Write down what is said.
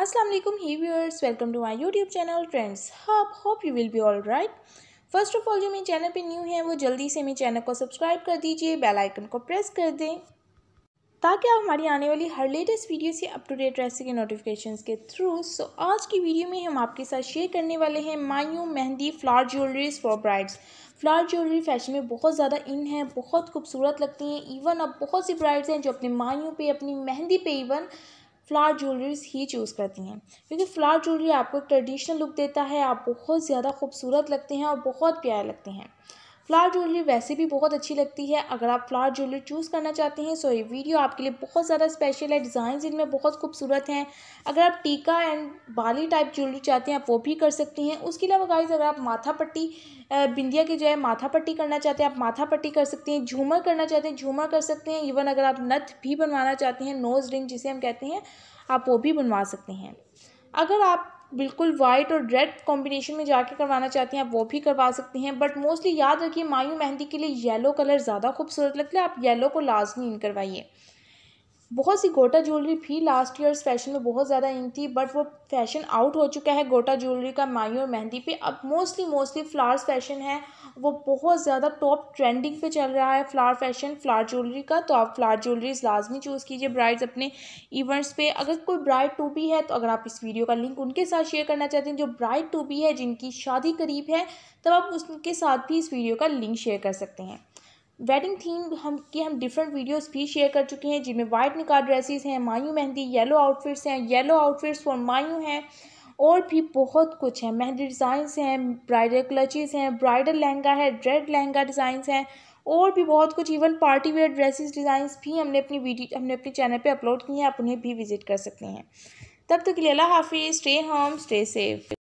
असलम ही viewers welcome to my YouTube channel trends hub hope you will be all right first of all जो मेरे channel पे new है वो जल्दी से मेरे चैनल को सब्सक्राइब कर दीजिए बेल आइकन को प्रेस कर दें ताकि आप हमारी आने वाली हर लेटेस्ट वीडियो से अप टू डेट रह सके नोटिफिकेशन के थ्रू सो so, आज की वीडियो में हम आपके साथ शेयर करने वाले हैं mayun mehndi flower jewelleries for brides flower jewellery fashion में बहुत ज़्यादा इन है बहुत खूबसूरत लगती हैं इवन अब बहुत सी ब्राइड्स हैं जो अपने मायू पे अपनी मेहंदी पे इवन फ्लावर ज्वेलरीज ही चूज़ करती हैं क्योंकि फ्लावर ज्वेलरी आपको ट्रेडिशनल लुक देता है आप बहुत ज़्यादा खूबसूरत लगते हैं और बहुत प्यारे लगते हैं फ्लावर ज्वेलरी वैसे भी बहुत अच्छी लगती है अगर आप फ्लावर ज्वेलरी चूज़ करना चाहते हैं सो ये वीडियो आपके लिए बहुत ज़्यादा स्पेशल है डिज़ाइन इनमें बहुत खूबसूरत हैं अगर आप टीका एंड बाली टाइप ज्वेलरी चाहते हैं आप वो भी कर सकते हैं उसके अलावा गाइज अगर आप माथा पट्टी बिंदिया की जो है माथा पट्टी करना चाहते हैं आप माथा पट्टी कर सकते हैं झूमर करना चाहते हैं झूमर कर सकते हैं इवन अगर आप नथ भी बनवाना चाहते हैं नोज़ रिंग जिसे हम कहते हैं आप वो भी बनवा सकते हैं अगर आप बिल्कुल वाइट और रेड कॉम्बिनेशन में जाके करवाना चाहती हैं आप वो भी करवा सकती हैं बट मोस्टली याद रखिए मायू मेहंदी के लिए येलो कलर ज़्यादा खूबसूरत लगता है आप येलो को लाजमी इन करवाइए बहुत सी गोटा ज्वेलरी भी लास्ट ईयर फैशन में बहुत ज़्यादा इन थी बट वो फैशन आउट हो चुका है गोटा ज्वेलरी का माही और मेहंदी पे अब मोस्टली मोस्टली फ्लावर्स फैशन है वो बहुत ज़्यादा टॉप ट्रेंडिंग पे चल रहा है फ्लावर फैशन फ्लावर ज्वेलरी का तो आप फ्लावर ज्वेलरीज लाजमी चूज़ कीजिए ब्राइड्स अपने इवेंट्स पे अगर कोई ब्राइड टू भी है तो अगर आप इस वीडियो का लिंक उनके साथ शेयर करना चाहते हैं जो ब्राइड टू भी है जिनकी शादी करीब है तब आप उसके साथ भी इस वीडियो का लिंक शेयर कर सकते हैं वेडिंग थीम हम की हम डिफरेंट वीडियोस भी शेयर कर चुके हैं जिनमें वाइट निकाह ड्रेसेस हैं मायू मेहंदी येलो आउटफिट्स हैं येलो आउटफिट्स फॉर मायू हैं और भी बहुत कुछ है मेहंदी डिज़ाइंस हैं ब्राइडल क्लचेस हैं ब्राइडल लहंगा है ड्रेड लहंगा डिज़ाइंस हैं और भी बहुत कुछ even party wear dresses designs भी हमने अपनी वीडियो हमने अपने चैनल पर अपलोड किए हैं आप उन्हें भी विज़िट कर सकते हैं तब तक तो के लिए अल्लाह हाफिज़ स्टे होम स्टे सेफ